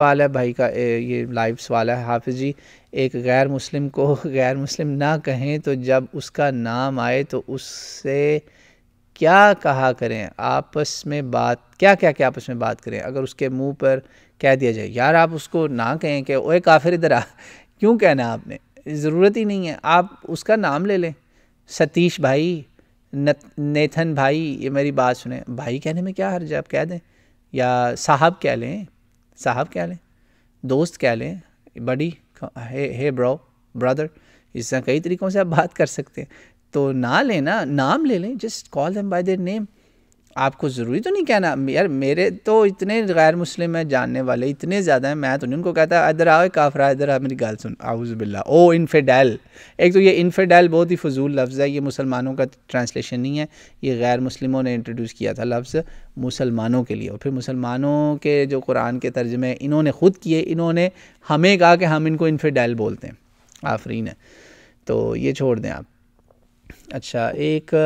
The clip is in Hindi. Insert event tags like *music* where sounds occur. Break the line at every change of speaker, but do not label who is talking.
सवाल है भाई का ये लाइव सवाल है हाफिज़ जी एक गैर मुस्लिम को *laughs* गैर मुस्लिम ना कहें तो जब उसका नाम आए तो उससे क्या कहा करें आपस में बात क्या क्या क्या आपस में बात करें अगर उसके मुंह पर कह दिया जाए यार आप उसको ना कहें कि ओए काफिर इधर आ *laughs* क्यों कहना आपने ज़रूरत ही नहीं है आप उसका नाम ले लें सतीश भाई नेथन भाई ये मेरी बात सुने भाई कहने में क्या हर्ज आप कह दें या साहब कह लें साहब क्या लें दोस्त क्या लें बड़ी हे हे ब्रो ब्रदर इस तरह कई तरीक़ों से आप बात कर सकते हैं तो ना लेना नाम ले लें just call them by their name आपको ज़रूरी तो नहीं कहना यार मेरे तो इतने गैर मुस्लिम हैं जानने वाले इतने ज़्यादा हैं मैं तो नहीं उनको कहता इधर आओ काफरा इधर आ मेरी गाल सुन आउज़बिल्ला ओ इनफेडैल एक तो ये इनफेडैल बहुत ही फजूल लफ्ज़ है ये मुसलमानों का ट्रांसलेशन नहीं है ये गैर मुस्लिमों ने इंट्रोड्यूस किया था लफ्ज़ मुसलमानों के लिए और फिर मुसलमानों के जो कुरान के तर्जमे इन्होंने ख़ुद किए इन्होंने हमें कहा कि हम इनको इनफेडैल बोलते हैं आफरीन है तो ये छोड़ दें आप अच्छा एक